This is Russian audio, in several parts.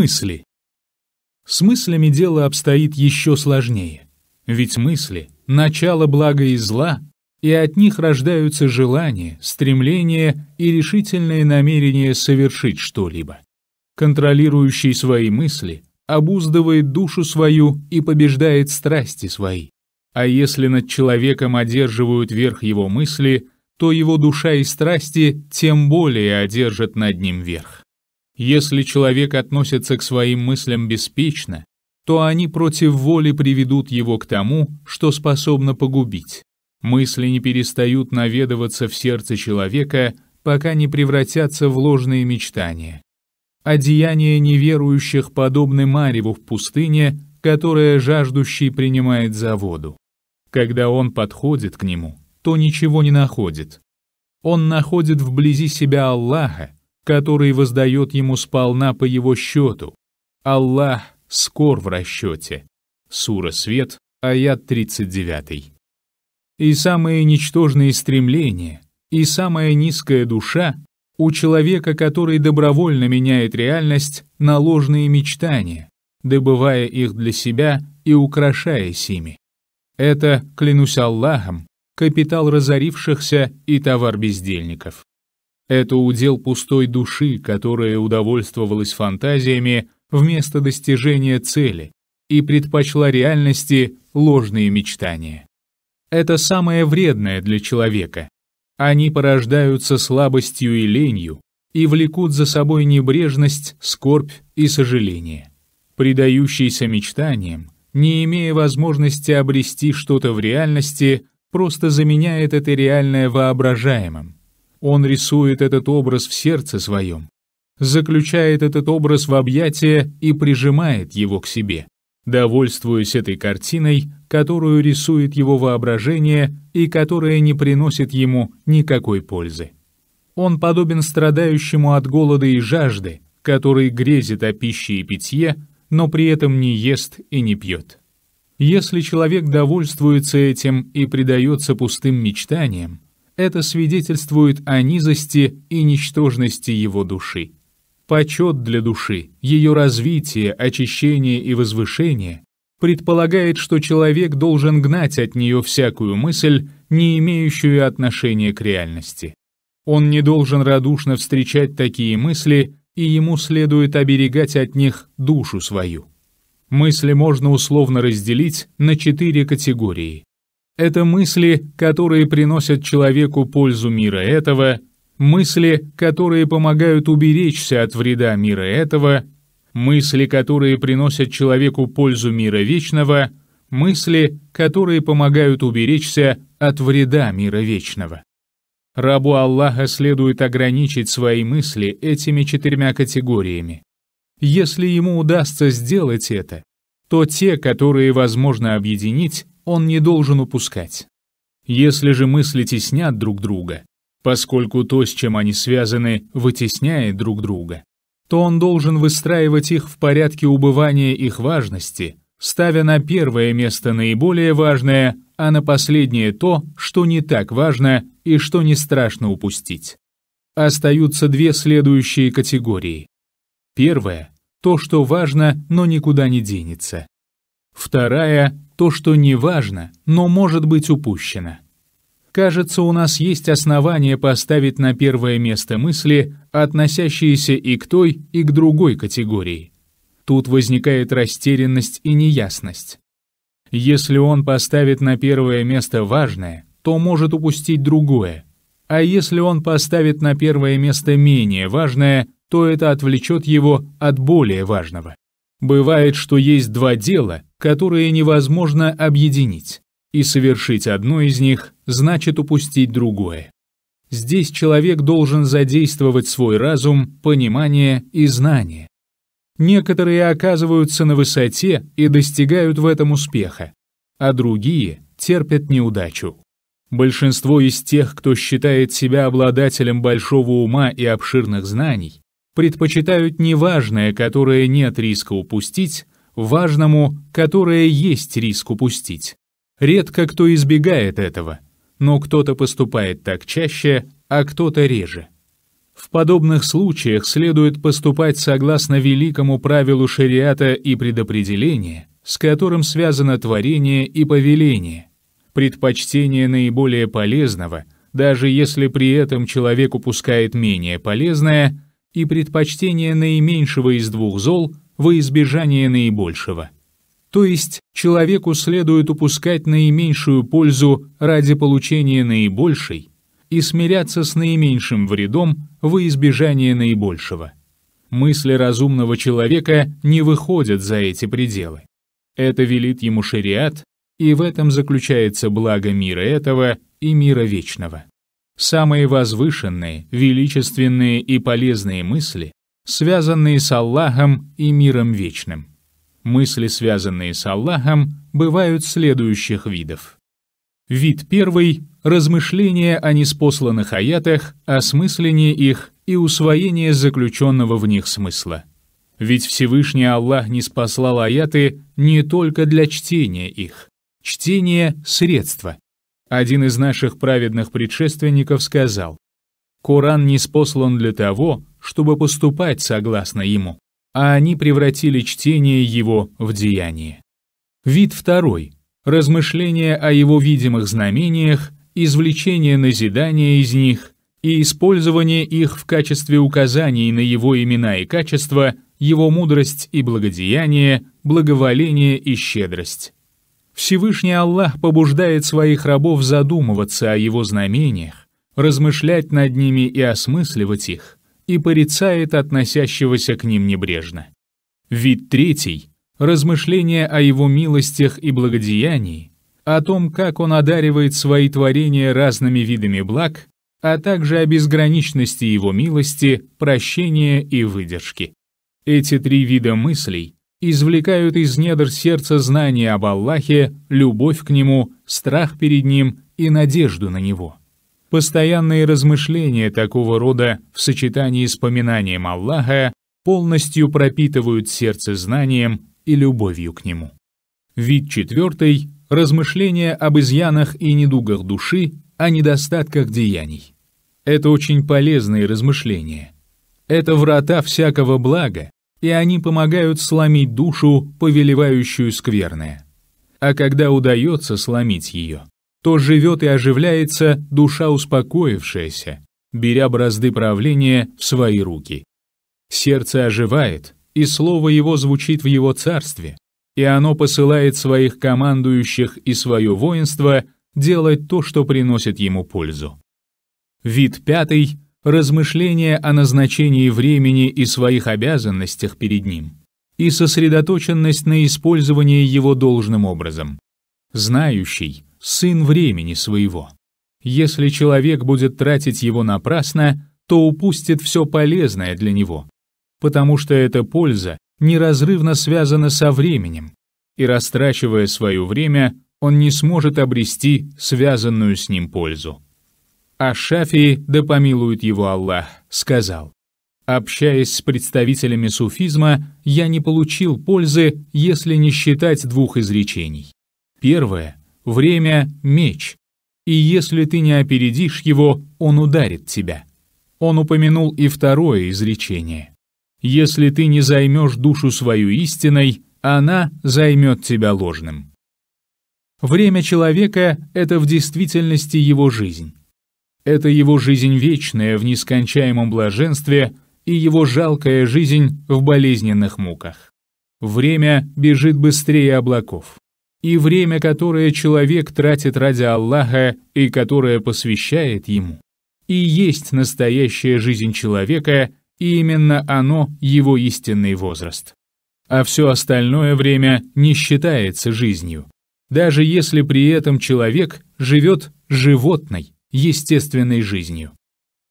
мысли. С мыслями дело обстоит еще сложнее. Ведь мысли — начало блага и зла, и от них рождаются желания, стремления и решительное намерение совершить что-либо. Контролирующий свои мысли обуздывает душу свою и побеждает страсти свои. А если над человеком одерживают верх его мысли, то его душа и страсти тем более одержат над ним верх. Если человек относится к своим мыслям беспечно, то они против воли приведут его к тому, что способно погубить. Мысли не перестают наведываться в сердце человека, пока не превратятся в ложные мечтания. Одеяния неверующих подобны Мареву в пустыне, которое жаждущий принимает за воду. Когда он подходит к нему, то ничего не находит. Он находит вблизи себя Аллаха, который воздает ему сполна по его счету. Аллах скор в расчете. Сура Свет, аят 39. И самые ничтожные стремления, и самая низкая душа у человека, который добровольно меняет реальность на ложные мечтания, добывая их для себя и украшаясь ими. Это, клянусь Аллахом, капитал разорившихся и товар бездельников. Это удел пустой души, которая удовольствовалась фантазиями вместо достижения цели и предпочла реальности ложные мечтания. Это самое вредное для человека. Они порождаются слабостью и ленью и влекут за собой небрежность, скорбь и сожаление. Предающийся мечтаниям, не имея возможности обрести что-то в реальности, просто заменяет это реальное воображаемым. Он рисует этот образ в сердце своем, заключает этот образ в объятия и прижимает его к себе, довольствуясь этой картиной, которую рисует его воображение и которая не приносит ему никакой пользы. Он подобен страдающему от голода и жажды, который грезит о пище и питье, но при этом не ест и не пьет. Если человек довольствуется этим и предается пустым мечтаниям, это свидетельствует о низости и ничтожности его души. Почет для души, ее развитие, очищение и возвышение предполагает, что человек должен гнать от нее всякую мысль, не имеющую отношения к реальности. Он не должен радушно встречать такие мысли, и ему следует оберегать от них душу свою. Мысли можно условно разделить на четыре категории. Это мысли, которые приносят человеку пользу мира этого, мысли, которые помогают уберечься от вреда мира этого, мысли, которые приносят человеку пользу мира вечного, мысли, которые помогают уберечься от вреда мира вечного. Рабу Аллаха следует ограничить свои мысли этими четырьмя категориями. Если ему удастся сделать это, то те, которые возможно объединить, он не должен упускать. Если же мысли теснят друг друга, поскольку то, с чем они связаны, вытесняет друг друга, то он должен выстраивать их в порядке убывания их важности, ставя на первое место наиболее важное, а на последнее то, что не так важно и что не страшно упустить. Остаются две следующие категории. Первая — то, что важно, но никуда не денется. Вторая то, что не важно, но может быть упущено. Кажется, у нас есть основания поставить на первое место мысли, относящиеся и к той, и к другой категории. Тут возникает растерянность и неясность. Если он поставит на первое место важное, то может упустить другое. А если он поставит на первое место менее важное, то это отвлечет его от более важного. Бывает, что есть два дела, которые невозможно объединить, и совершить одно из них значит упустить другое. Здесь человек должен задействовать свой разум, понимание и знание. Некоторые оказываются на высоте и достигают в этом успеха, а другие терпят неудачу. Большинство из тех, кто считает себя обладателем большого ума и обширных знаний, предпочитают неважное, которое нет риска упустить, важному, которое есть риск упустить. Редко кто избегает этого, но кто-то поступает так чаще, а кто-то реже. В подобных случаях следует поступать согласно великому правилу шариата и предопределения, с которым связано творение и повеление, предпочтение наиболее полезного, даже если при этом человек упускает менее полезное, и предпочтение наименьшего из двух зол во избежание наибольшего. То есть человеку следует упускать наименьшую пользу ради получения наибольшей и смиряться с наименьшим вредом во избежание наибольшего. Мысли разумного человека не выходят за эти пределы. Это велит ему шариат, и в этом заключается благо мира этого и мира вечного. Самые возвышенные, величественные и полезные мысли, связанные с Аллахом и миром вечным. Мысли, связанные с Аллахом, бывают следующих видов. Вид первый – размышления о неспосланных аятах, осмысление их и усвоение заключенного в них смысла. Ведь Всевышний Аллах не спаслал аяты не только для чтения их. Чтение – средство, один из наших праведных предшественников сказал, «Коран не спослан для того, чтобы поступать согласно ему, а они превратили чтение его в деяние». Вид второй. Размышления о его видимых знамениях, извлечение назидания из них и использование их в качестве указаний на его имена и качества, его мудрость и благодеяние, благоволение и щедрость. Всевышний Аллах побуждает своих рабов задумываться о его знамениях, размышлять над ними и осмысливать их, и порицает относящегося к ним небрежно. Вид третий — размышление о его милостях и благодеянии, о том, как он одаривает свои творения разными видами благ, а также о безграничности его милости, прощения и выдержки. Эти три вида мыслей извлекают из недр сердца знания об Аллахе, любовь к Нему, страх перед Ним и надежду на Него. Постоянные размышления такого рода в сочетании с поминанием Аллаха полностью пропитывают сердце знанием и любовью к Нему. Вид четвертый – размышления об изъянах и недугах души, о недостатках деяний. Это очень полезные размышления. Это врата всякого блага, и они помогают сломить душу, повелевающую скверное. А когда удается сломить ее, то живет и оживляется душа успокоившаяся, беря бразды правления в свои руки. Сердце оживает, и слово его звучит в его царстве, и оно посылает своих командующих и свое воинство делать то, что приносит ему пользу. Вид пятый — размышления о назначении времени и своих обязанностях перед ним, и сосредоточенность на использовании его должным образом. Знающий — сын времени своего. Если человек будет тратить его напрасно, то упустит все полезное для него, потому что эта польза неразрывно связана со временем, и растрачивая свое время, он не сможет обрести связанную с ним пользу. А Шафии да помилует его Аллах, сказал, «Общаясь с представителями суфизма, я не получил пользы, если не считать двух изречений. Первое — время — меч, и если ты не опередишь его, он ударит тебя». Он упомянул и второе изречение. «Если ты не займешь душу свою истиной, она займет тебя ложным». Время человека — это в действительности его жизнь. Это его жизнь вечная в нескончаемом блаженстве и его жалкая жизнь в болезненных муках. Время бежит быстрее облаков. И время, которое человек тратит ради Аллаха и которое посвящает ему, и есть настоящая жизнь человека, и именно оно его истинный возраст. А все остальное время не считается жизнью, даже если при этом человек живет животной, естественной жизнью.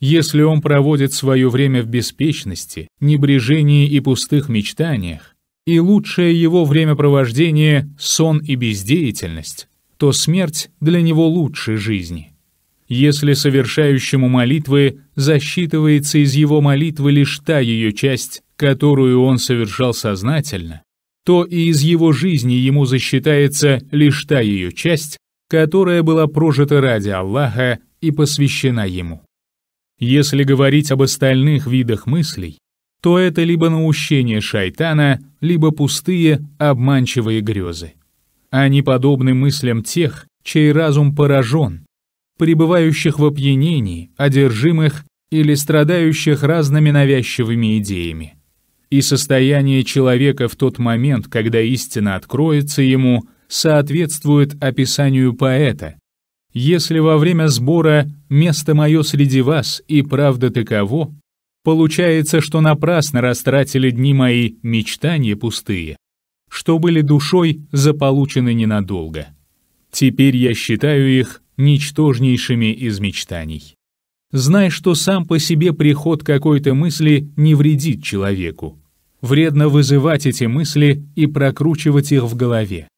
Если он проводит свое время в беспечности, небрежении и пустых мечтаниях, и лучшее его времяпровождение — сон и бездеятельность, то смерть для него лучше жизни. Если совершающему молитвы засчитывается из его молитвы лишь та ее часть, которую он совершал сознательно, то и из его жизни ему засчитается лишь та ее часть, которая была прожита ради Аллаха и посвящена ему. Если говорить об остальных видах мыслей, то это либо наущение шайтана, либо пустые, обманчивые грезы. Они подобны мыслям тех, чей разум поражен, пребывающих в опьянении, одержимых или страдающих разными навязчивыми идеями. И состояние человека в тот момент, когда истина откроется ему, соответствует описанию поэта, если во время сбора «место мое среди вас» и «правда таково», получается, что напрасно растратили дни мои мечтания пустые, что были душой заполучены ненадолго. Теперь я считаю их ничтожнейшими из мечтаний. Знай, что сам по себе приход какой-то мысли не вредит человеку. Вредно вызывать эти мысли и прокручивать их в голове.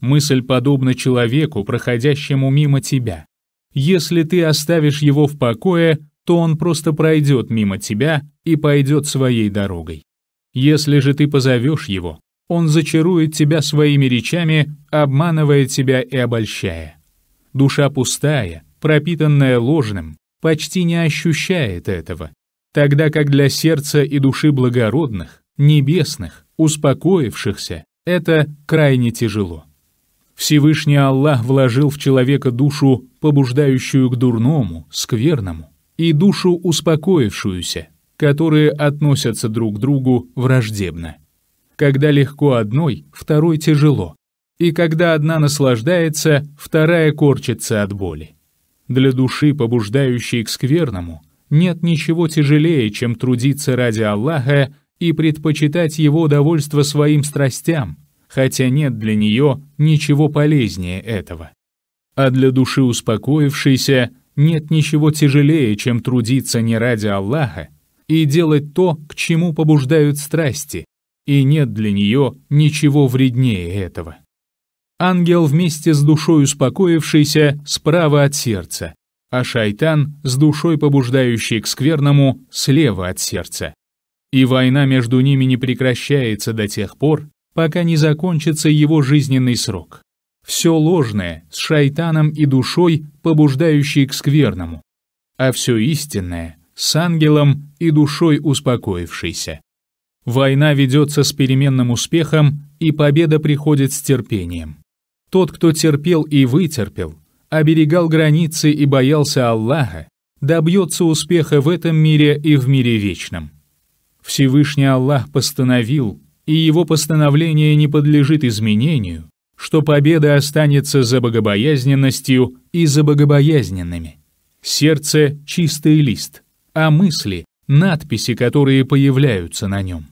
Мысль подобна человеку, проходящему мимо тебя. Если ты оставишь его в покое, то он просто пройдет мимо тебя и пойдет своей дорогой. Если же ты позовешь его, он зачарует тебя своими речами, обманывая тебя и обольщая. Душа пустая, пропитанная ложным, почти не ощущает этого, тогда как для сердца и души благородных, небесных, успокоившихся, это крайне тяжело. Всевышний Аллах вложил в человека душу, побуждающую к дурному, скверному, и душу, успокоившуюся, которые относятся друг к другу враждебно. Когда легко одной, второй тяжело, и когда одна наслаждается, вторая корчится от боли. Для души, побуждающей к скверному, нет ничего тяжелее, чем трудиться ради Аллаха и предпочитать его довольство своим страстям, хотя нет для нее ничего полезнее этого. А для души успокоившейся нет ничего тяжелее, чем трудиться не ради Аллаха и делать то, к чему побуждают страсти, и нет для нее ничего вреднее этого. Ангел вместе с душой успокоившейся справа от сердца, а шайтан с душой, побуждающей к скверному, слева от сердца. И война между ними не прекращается до тех пор, пока не закончится его жизненный срок. Все ложное с шайтаном и душой, побуждающей к скверному, а все истинное с ангелом и душой успокоившейся. Война ведется с переменным успехом, и победа приходит с терпением. Тот, кто терпел и вытерпел, оберегал границы и боялся Аллаха, добьется успеха в этом мире и в мире вечном. Всевышний Аллах постановил, и его постановление не подлежит изменению, что победа останется за богобоязненностью и за богобоязненными. Сердце — чистый лист, а мысли — надписи, которые появляются на нем.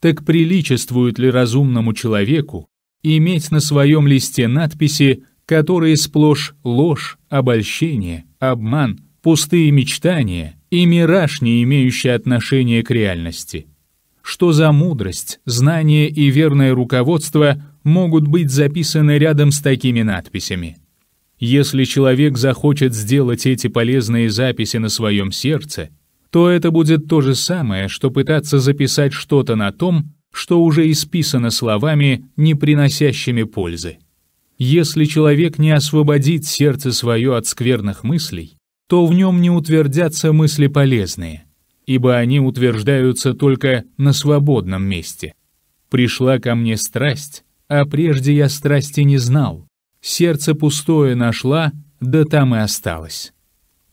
Так приличествует ли разумному человеку иметь на своем листе надписи, которые сплошь ложь, обольщение, обман, пустые мечтания и мираж, не имеющий отношения к реальности — что за мудрость, знание и верное руководство могут быть записаны рядом с такими надписями. Если человек захочет сделать эти полезные записи на своем сердце, то это будет то же самое, что пытаться записать что-то на том, что уже исписано словами, не приносящими пользы. Если человек не освободит сердце свое от скверных мыслей, то в нем не утвердятся мысли полезные — ибо они утверждаются только на свободном месте. Пришла ко мне страсть, а прежде я страсти не знал. Сердце пустое нашла, да там и осталось.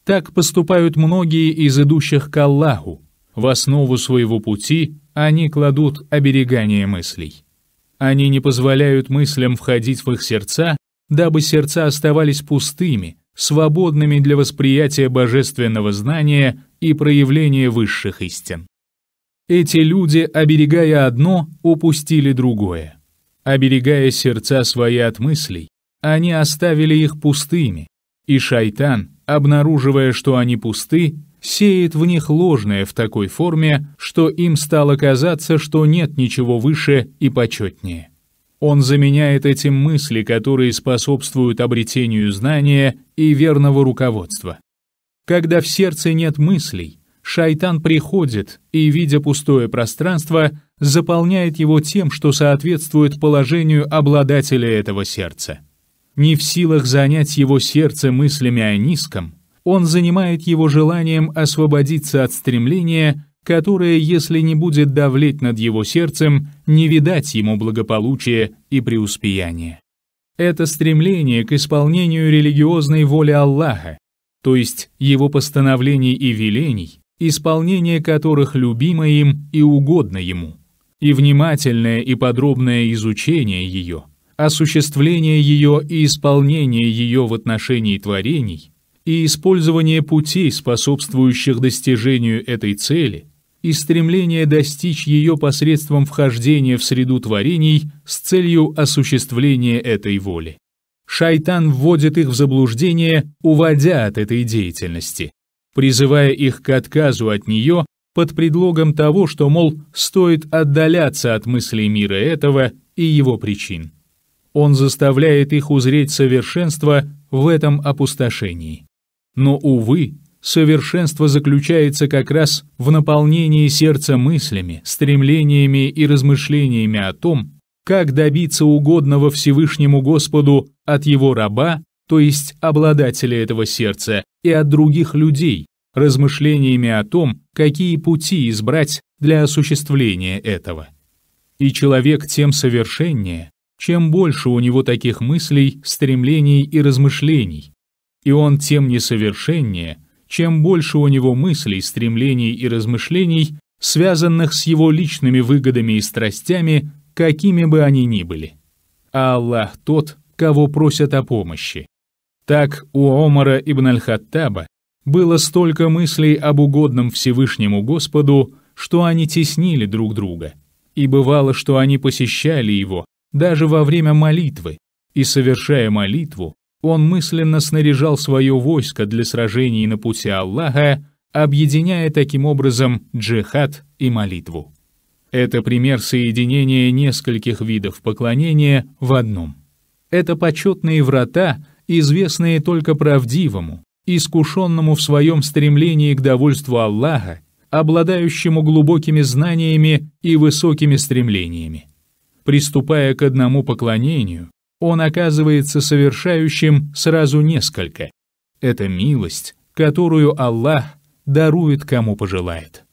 Так поступают многие из идущих к Аллаху. В основу своего пути они кладут оберегание мыслей. Они не позволяют мыслям входить в их сердца, дабы сердца оставались пустыми, свободными для восприятия божественного знания и проявление высших истин. Эти люди, оберегая одно, упустили другое. Оберегая сердца свои от мыслей, они оставили их пустыми, и шайтан, обнаруживая, что они пусты, сеет в них ложное в такой форме, что им стало казаться, что нет ничего выше и почетнее. Он заменяет этим мысли, которые способствуют обретению знания и верного руководства. Когда в сердце нет мыслей, шайтан приходит и, видя пустое пространство, заполняет его тем, что соответствует положению обладателя этого сердца. Не в силах занять его сердце мыслями о низком, он занимает его желанием освободиться от стремления, которое, если не будет давлеть над его сердцем, не видать ему благополучия и преуспеяния. Это стремление к исполнению религиозной воли Аллаха, то есть его постановлений и велений, исполнение которых любимо им и угодно ему, и внимательное и подробное изучение ее, осуществление ее и исполнение ее в отношении творений, и использование путей, способствующих достижению этой цели, и стремление достичь ее посредством вхождения в среду творений с целью осуществления этой воли шайтан вводит их в заблуждение, уводя от этой деятельности, призывая их к отказу от нее под предлогом того, что, мол, стоит отдаляться от мыслей мира этого и его причин. Он заставляет их узреть совершенство в этом опустошении. Но, увы, совершенство заключается как раз в наполнении сердца мыслями, стремлениями и размышлениями о том, как добиться угодного Всевышнему Господу от его раба, то есть обладателя этого сердца, и от других людей, размышлениями о том, какие пути избрать для осуществления этого. И человек тем совершеннее, чем больше у него таких мыслей, стремлений и размышлений, и он тем несовершеннее, чем больше у него мыслей, стремлений и размышлений, связанных с его личными выгодами и страстями, какими бы они ни были. Аллах тот, кого просят о помощи. Так у Омара ибн Аль-Хаттаба было столько мыслей об угодном Всевышнему Господу, что они теснили друг друга. И бывало, что они посещали его даже во время молитвы, и, совершая молитву, он мысленно снаряжал свое войско для сражений на пути Аллаха, объединяя таким образом джихад и молитву. Это пример соединения нескольких видов поклонения в одном. Это почетные врата, известные только правдивому, искушенному в своем стремлении к довольству Аллаха, обладающему глубокими знаниями и высокими стремлениями. Приступая к одному поклонению, он оказывается совершающим сразу несколько. Это милость, которую Аллах дарует кому пожелает.